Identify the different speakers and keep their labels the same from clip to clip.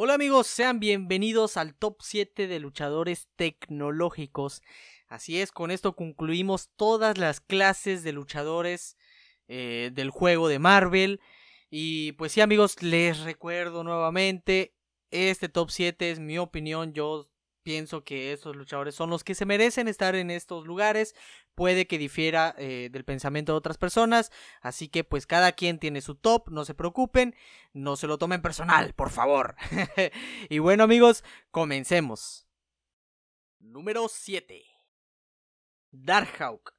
Speaker 1: Hola amigos, sean bienvenidos al top 7 de luchadores tecnológicos. Así es, con esto concluimos todas las clases de luchadores eh, del juego de Marvel. Y pues sí amigos, les recuerdo nuevamente, este top 7 es mi opinión, yo pienso que estos luchadores son los que se merecen estar en estos lugares, puede que difiera eh, del pensamiento de otras personas, así que pues cada quien tiene su top, no se preocupen, no se lo tomen personal, por favor. y bueno amigos, comencemos. Número 7. Darkhawk.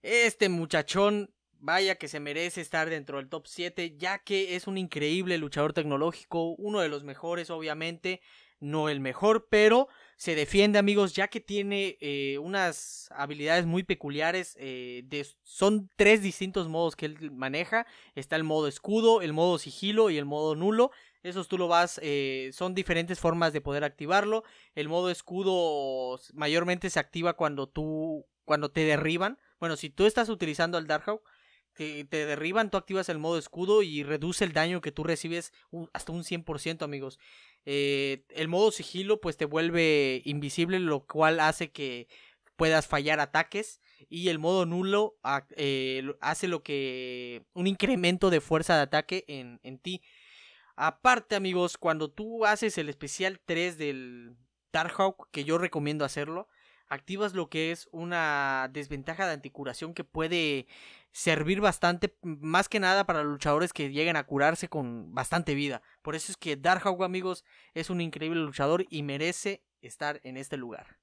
Speaker 1: Este muchachón, vaya que se merece estar dentro del top 7, ya que es un increíble luchador tecnológico, uno de los mejores obviamente, no el mejor, pero se defiende, amigos, ya que tiene eh, unas habilidades muy peculiares. Eh, son tres distintos modos que él maneja. Está el modo escudo, el modo sigilo y el modo nulo. Esos tú lo vas, eh, son diferentes formas de poder activarlo. El modo escudo mayormente se activa cuando tú, cuando te derriban. Bueno, si tú estás utilizando al Darkhawk, te, derriban, tú activas el modo escudo y reduce el daño que tú recibes hasta un 100%, amigos. Eh, el modo sigilo pues te vuelve invisible, lo cual hace que puedas fallar ataques. Y el modo nulo ah, eh, hace lo que... un incremento de fuerza de ataque en, en ti. Aparte amigos, cuando tú haces el especial 3 del Darkhawk, que yo recomiendo hacerlo, activas lo que es una desventaja de anticuración que puede servir bastante, más que nada para luchadores que lleguen a curarse con bastante vida. Por eso es que Hawk, amigos, es un increíble luchador y merece estar en este lugar.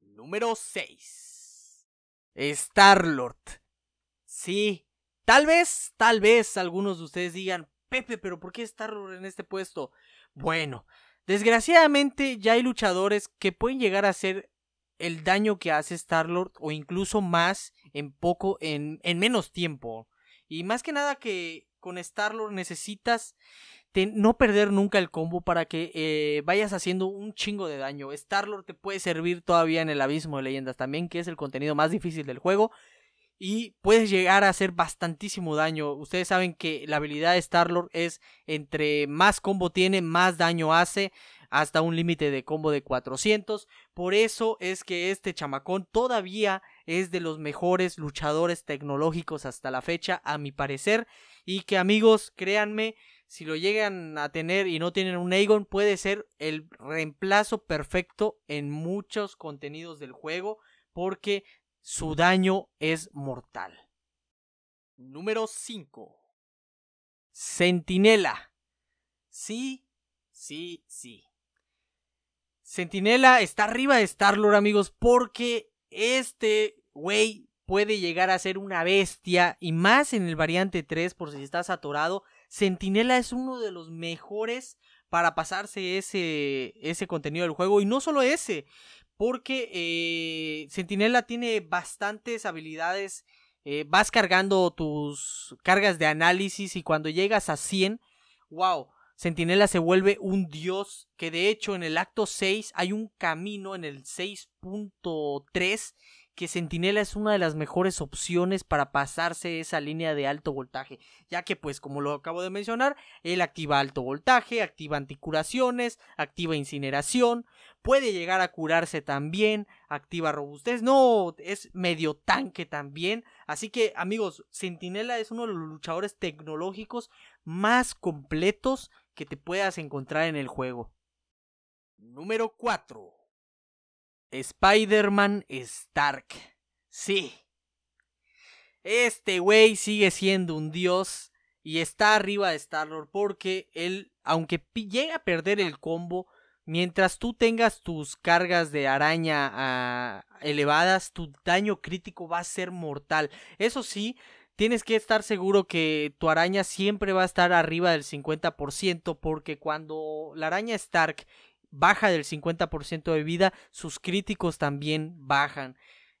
Speaker 1: Número 6. Starlord. Sí, tal vez, tal vez algunos de ustedes digan, Pepe, pero ¿por qué Starlord en este puesto? Bueno, desgraciadamente ya hay luchadores que pueden llegar a hacer el daño que hace Starlord o incluso más en poco, en, menos tiempo. Y más que nada que con Starlord necesitas no perder nunca el combo para que eh, vayas haciendo un chingo de daño. Starlord te puede servir todavía en el abismo de leyendas también, que es el contenido más difícil del juego. Y puedes llegar a hacer bastantísimo daño. Ustedes saben que la habilidad de Starlord es entre más combo tiene, más daño hace. Hasta un límite de combo de 400. Por eso es que este chamacón todavía es de los mejores luchadores tecnológicos hasta la fecha, a mi parecer. Y que amigos, créanme, si lo llegan a tener y no tienen un Aegon, puede ser el reemplazo perfecto en muchos contenidos del juego, porque su daño es mortal. Número 5. Sentinela. Sí, sí, sí. Sentinela está arriba de Star-Lord, amigos, porque este güey puede llegar a ser una bestia y más en el variante 3 por si estás atorado. Sentinela es uno de los mejores para pasarse ese, ese contenido del juego y no solo ese, porque Sentinela eh, tiene bastantes habilidades. Eh, vas cargando tus cargas de análisis y cuando llegas a 100, wow, Sentinela se vuelve un dios que de hecho en el acto 6 hay un camino en el 6.3 que Sentinela es una de las mejores opciones para pasarse esa línea de alto voltaje, ya que pues como lo acabo de mencionar, él activa alto voltaje, activa anticuraciones, activa incineración, puede llegar a curarse también, activa robustez, no, es medio tanque también, así que amigos, Sentinela es uno de los luchadores tecnológicos más completos que te puedas encontrar en el juego. Número 4. Spider-Man Stark. Sí. Este güey sigue siendo un dios y está arriba de Star-Lord porque él, aunque llegue a perder el combo, mientras tú tengas tus cargas de araña ah, elevadas, tu daño crítico va a ser mortal. Eso sí, Tienes que estar seguro que tu araña siempre va a estar arriba del 50% porque cuando la araña Stark baja del 50% de vida, sus críticos también bajan.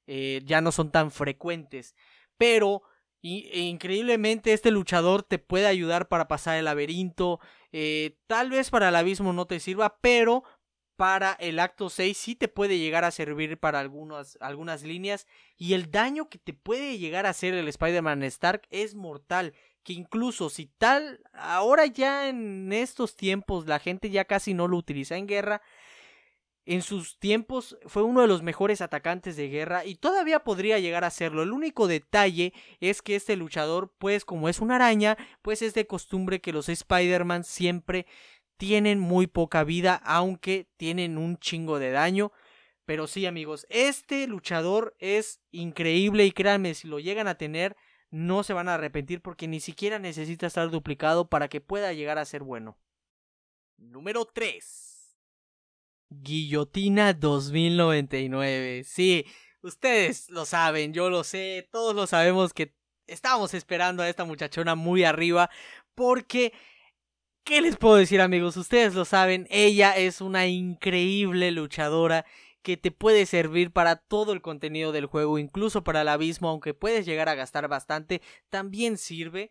Speaker 1: Eh, ya no son tan frecuentes. Pero e increíblemente este luchador te puede ayudar para pasar el laberinto. Eh, tal vez para el abismo no te sirva, pero para el acto 6 sí te puede llegar a servir para algunas, algunas líneas y el daño que te puede llegar a hacer el Spider-Man Stark es mortal que incluso si tal, ahora ya en estos tiempos la gente ya casi no lo utiliza en guerra, en sus tiempos fue uno de los mejores atacantes de guerra y todavía podría llegar a serlo. El único detalle es que este luchador, pues como es una araña, pues es de costumbre que los Spider-Man siempre tienen muy poca vida, aunque tienen un chingo de daño. Pero sí, amigos, este luchador es increíble y créanme, si lo llegan a tener, no se van a arrepentir porque ni siquiera necesita estar duplicado para que pueda llegar a ser bueno. Número 3. Guillotina 2099. Sí, ustedes lo saben, yo lo sé, todos lo sabemos que estábamos esperando a esta muchachona muy arriba porque ¿Qué les puedo decir amigos? Ustedes lo saben, ella es una increíble luchadora que te puede servir para todo el contenido del juego, incluso para el abismo, aunque puedes llegar a gastar bastante, también sirve.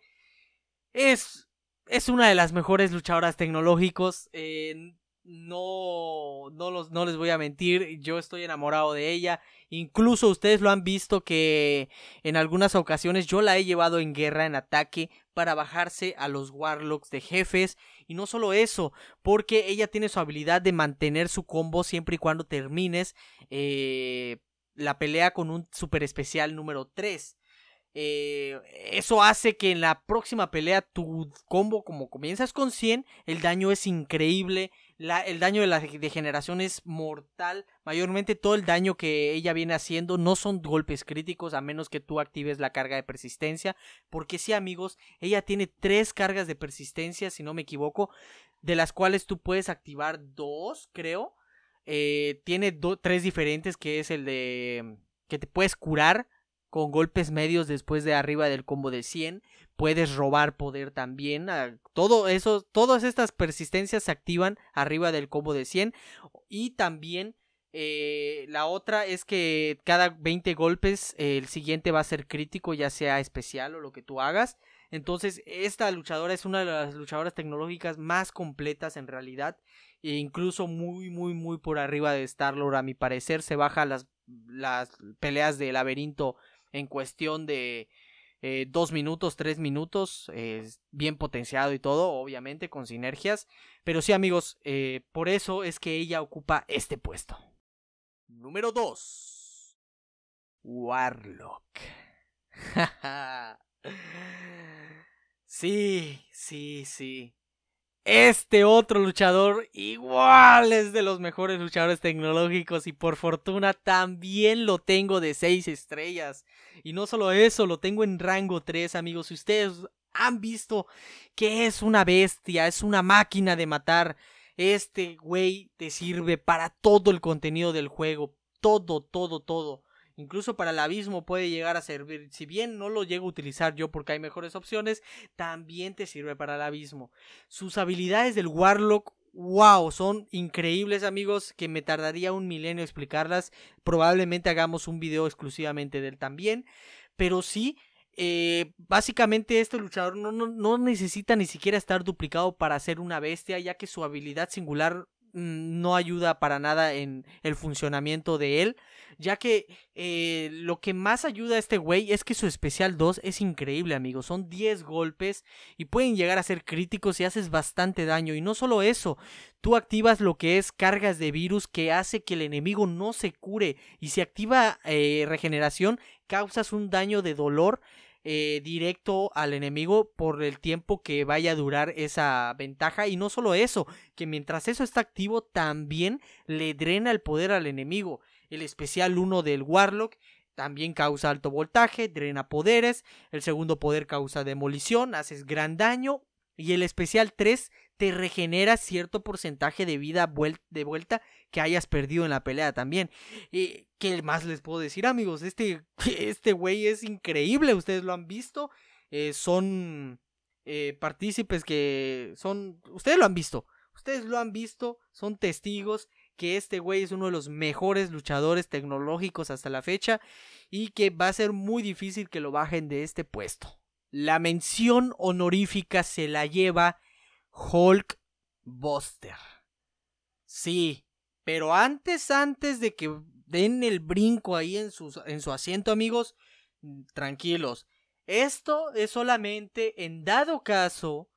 Speaker 1: Es, es una de las mejores luchadoras tecnológicos. en... Eh, no, no, los, no les voy a mentir, yo estoy enamorado de ella. Incluso ustedes lo han visto que en algunas ocasiones yo la he llevado en guerra, en ataque, para bajarse a los warlocks de jefes. Y no solo eso, porque ella tiene su habilidad de mantener su combo siempre y cuando termines eh, la pelea con un super especial número 3. Eh, eso hace que en la próxima pelea tu combo, como comienzas con 100, el daño es increíble. el daño de la degeneración es mortal. Mayormente todo el daño que ella viene haciendo no son golpes críticos a menos que tú actives la carga de persistencia. Porque sí amigos, ella tiene tres cargas de persistencia, si no me equivoco, de las cuales tú puedes activar dos, creo. Eh, tiene tres diferentes, que es el de que te puedes curar con golpes medios después de arriba del combo de 100. Puedes robar poder también. Ah, todo eso, todas estas persistencias se activan arriba del combo de 100. Y también eh, la otra es que cada 20 golpes el siguiente va a ser crítico, ya sea especial o lo que tú hagas. Entonces, esta luchadora es una de las luchadoras tecnológicas más completas en realidad. E incluso muy, muy, muy por arriba de Star-Lord, a mi parecer. Se baja las, las peleas de laberinto en cuestión de eh, dos minutos, tres minutos, bien potenciado y todo, obviamente con sinergias. Pero sí amigos, eh, por eso es que ella ocupa este puesto. Número 2. Warlock. sí, sí, sí. Este otro luchador igual es de los mejores luchadores tecnológicos y por fortuna también lo tengo de 6 estrellas. Y no solo eso, lo tengo en rango 3 amigos. Si ustedes han visto que es una bestia, es una máquina de matar, este güey te sirve para todo el contenido del juego. Todo, todo, todo incluso para el abismo puede llegar a servir. Si bien no lo llego a utilizar yo porque hay mejores opciones, también te sirve para el abismo. Sus habilidades del Warlock wow, son increíbles amigos que me tardaría un milenio explicarlas. Probablemente hagamos un video exclusivamente de él también. Pero sí, eh, básicamente este luchador no, no necesita ni siquiera estar duplicado para ser una bestia, ya que su habilidad singular no ayuda para nada en el funcionamiento de él, ya que eh, lo que más ayuda a este güey es que su especial 2 es increíble, amigos. Son 10 golpes y pueden llegar a ser críticos y haces bastante daño. Y no solo eso, tú activas lo que es cargas de virus que hace que el enemigo no se cure y si activa eh, regeneración causas un daño de dolor eh, directo al enemigo por el tiempo que vaya a durar esa ventaja. Y no solo eso, que mientras eso está activo también le drena el poder al enemigo. El especial 1 del Warlock también causa alto voltaje, drena poderes. El segundo poder causa demolición, haces gran daño. Y el especial 3 te regenera cierto porcentaje de vida de vuelta que hayas perdido en la pelea también. Eh, ¿Qué más les puedo decir, amigos? Este, este güey es increíble, ustedes lo han visto. Eh, son eh, partícipes que son... Ustedes lo han visto, ustedes lo han visto, son testigos que este güey es uno de los mejores luchadores tecnológicos hasta la fecha y que va a ser muy difícil que lo bajen de este puesto. La mención honorífica se la lleva Hulk Buster. Sí, pero antes, antes de que den el brinco ahí en, en su asiento, amigos, tranquilos. Esto es solamente en dado caso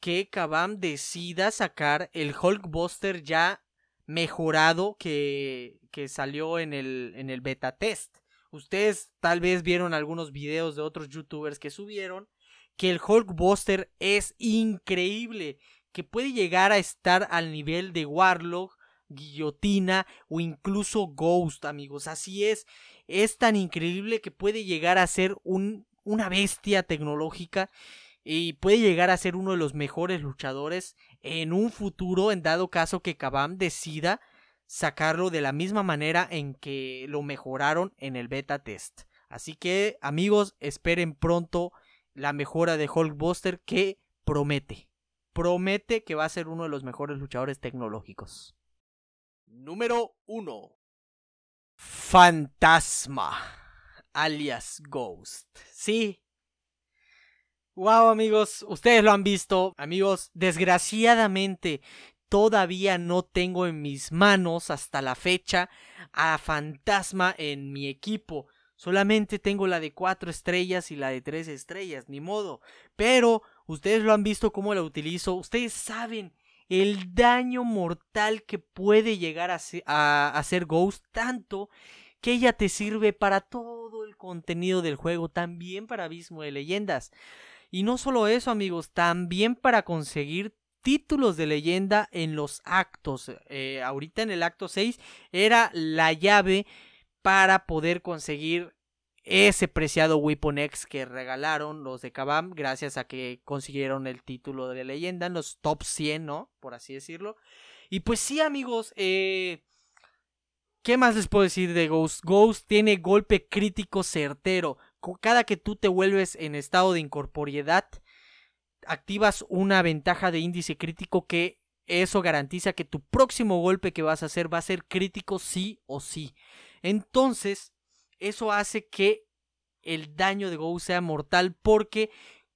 Speaker 1: que Kabam decida sacar el Hulk Buster ya mejorado que, que salió en el, en el beta test. Ustedes tal vez vieron algunos videos de otros youtubers que subieron que el Hulk Buster es increíble, que puede llegar a estar al nivel de Warlock, Guillotina o incluso Ghost, amigos. Así es, es tan increíble que puede llegar a ser un, una bestia tecnológica y puede llegar a ser uno de los mejores luchadores en un futuro, en dado caso que Kabam decida sacarlo de la misma manera en que lo mejoraron en el beta test. Así que amigos, esperen pronto la mejora de Hulk Buster que promete. Promete que va a ser uno de los mejores luchadores tecnológicos. Número 1. Fantasma, alias Ghost. Sí. Wow, amigos, ustedes lo han visto. Amigos, desgraciadamente todavía no tengo en mis manos hasta la fecha a Fantasma en mi equipo. Solamente tengo la de 4 estrellas y la de 3 estrellas, ni modo. Pero ustedes lo han visto cómo la utilizo. Ustedes saben el daño mortal que puede llegar a, hacer Ghost, tanto que ella te sirve para todo el contenido del juego, también para Abismo de Leyendas. Y no solo eso, amigos, también para conseguir títulos de leyenda en los actos. Eh, ahorita en el acto 6 era la llave para poder conseguir ese preciado Weapon X que regalaron los de Kabam, gracias a que consiguieron el título de leyenda en los top 100, ¿no? Por así decirlo. Y pues sí, amigos, eh, ¿qué más les puedo decir de Ghost? Ghost tiene golpe crítico certero. Cada que tú te vuelves en estado de incorporiedad, activas una ventaja de índice crítico que eso garantiza que tu próximo golpe que vas a hacer va a ser crítico sí o sí. Entonces, eso hace que el daño de Ghost sea mortal porque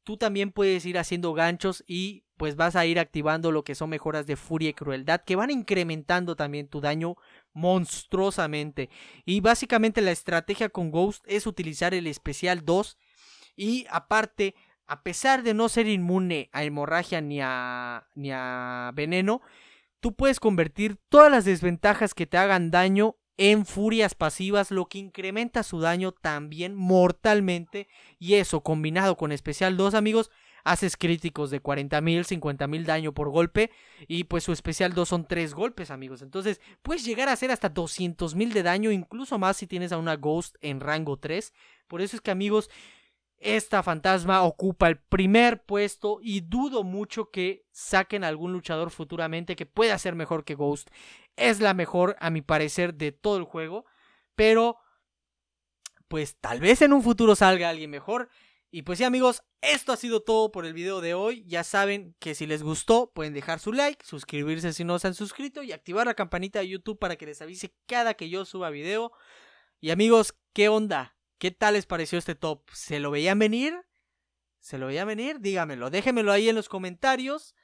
Speaker 1: tú también puedes ir haciendo ganchos y pues vas a ir activando lo que son mejoras de furia y crueldad que van incrementando también tu daño monstruosamente. Y básicamente la estrategia con Ghost es utilizar el especial 2 y aparte, a pesar de no ser inmune a hemorragia ni a, ni a veneno, tú puedes convertir todas las desventajas que te hagan daño en furias pasivas, lo que incrementa su daño también mortalmente. Y eso, combinado con especial 2, amigos, haces críticos de 40.000, 50.000 daño por golpe. Y pues su especial 2 son 3 golpes, amigos. Entonces, puedes llegar a hacer hasta 200.000 de daño, incluso más si tienes a una Ghost en rango 3. Por eso es que, amigos, esta fantasma ocupa el primer puesto y dudo mucho que saquen algún luchador futuramente que pueda ser mejor que Ghost es la mejor, a mi parecer, de todo el juego. Pero, pues tal vez en un futuro salga alguien mejor. Y pues sí amigos, esto ha sido todo por el video de hoy. Ya saben que si les gustó pueden dejar su like, suscribirse si no se han suscrito y activar la campanita de YouTube para que les avise cada que yo suba video. Y amigos, ¿qué onda? ¿Qué tal les pareció este top? ¿Se lo veían venir? ¿Se lo veían venir? Dígamelo, déjenmelo ahí en los comentarios.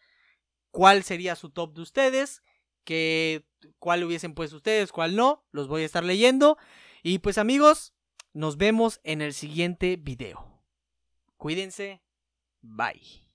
Speaker 1: ¿Cuál sería su top de ustedes? ¿Qué cuál hubiesen puesto ustedes, cuál no. Los voy a estar leyendo. Y pues amigos, nos vemos en el siguiente video. Cuídense. Bye.